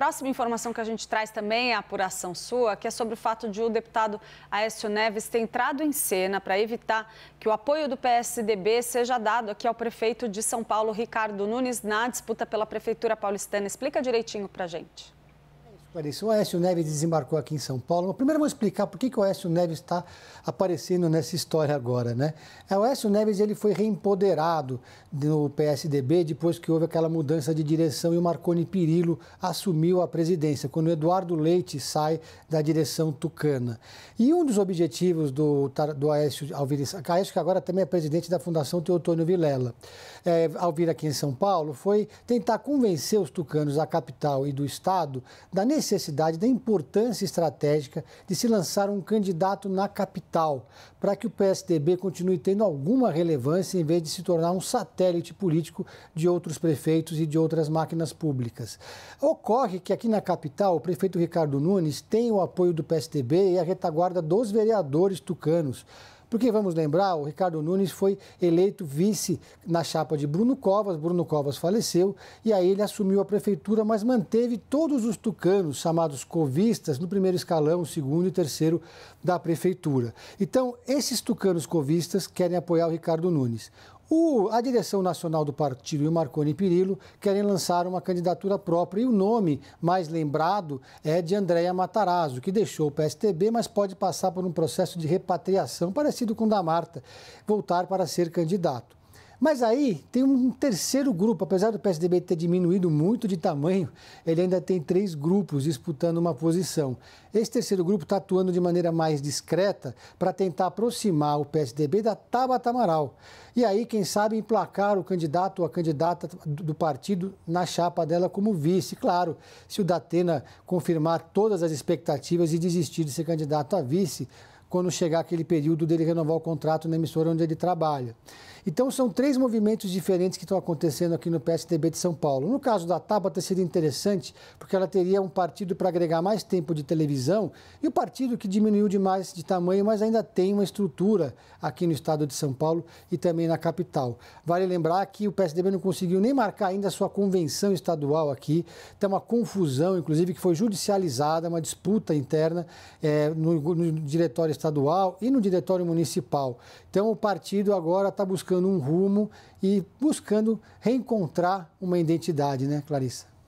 próxima informação que a gente traz também é a apuração sua, que é sobre o fato de o deputado Aécio Neves ter entrado em cena para evitar que o apoio do PSDB seja dado aqui ao prefeito de São Paulo, Ricardo Nunes, na disputa pela Prefeitura Paulistana. Explica direitinho para gente. Clarice, o Aécio Neves desembarcou aqui em São Paulo. primeiro, vamos vou explicar por que, que o Aécio Neves está aparecendo nessa história agora, né? É, o Aécio Neves ele foi reempoderado no PSDB depois que houve aquela mudança de direção e o Marconi Pirillo assumiu a presidência, quando o Eduardo Leite sai da direção tucana. E um dos objetivos do, do Aécio Alvires, Aécio que agora também é presidente da Fundação Teotônio Vilela, é, ao vir aqui em São Paulo, foi tentar convencer os tucanos da capital e do Estado da necessidade necessidade, da importância estratégica de se lançar um candidato na capital, para que o PSDB continue tendo alguma relevância em vez de se tornar um satélite político de outros prefeitos e de outras máquinas públicas. Ocorre que aqui na capital, o prefeito Ricardo Nunes tem o apoio do PSDB e a retaguarda dos vereadores tucanos. Porque vamos lembrar, o Ricardo Nunes foi eleito vice na chapa de Bruno Covas, Bruno Covas faleceu e aí ele assumiu a prefeitura, mas manteve todos os tucanos chamados covistas no primeiro escalão, segundo e terceiro da prefeitura. Então, esses tucanos covistas querem apoiar o Ricardo Nunes. O, a direção nacional do partido e o Marconi Pirillo querem lançar uma candidatura própria e o nome mais lembrado é de Andréa Matarazzo, que deixou o PSTB, mas pode passar por um processo de repatriação parecido com o da Marta, voltar para ser candidato. Mas aí tem um terceiro grupo, apesar do PSDB ter diminuído muito de tamanho, ele ainda tem três grupos disputando uma posição. Esse terceiro grupo está atuando de maneira mais discreta para tentar aproximar o PSDB da Tabata Amaral. E aí, quem sabe, emplacar o candidato ou a candidata do partido na chapa dela como vice. Claro, se o Datena confirmar todas as expectativas e desistir de ser candidato a vice, quando chegar aquele período dele renovar o contrato na emissora onde ele trabalha. Então, são três movimentos diferentes que estão acontecendo aqui no PSDB de São Paulo. No caso da ter seria interessante, porque ela teria um partido para agregar mais tempo de televisão e o um partido que diminuiu demais de tamanho, mas ainda tem uma estrutura aqui no estado de São Paulo e também na capital. Vale lembrar que o PSDB não conseguiu nem marcar ainda a sua convenção estadual aqui. Tem uma confusão, inclusive, que foi judicializada, uma disputa interna é, no, no diretório estadual e no diretório municipal. Então, o partido agora está buscando um rumo e buscando reencontrar uma identidade, né, Clarissa?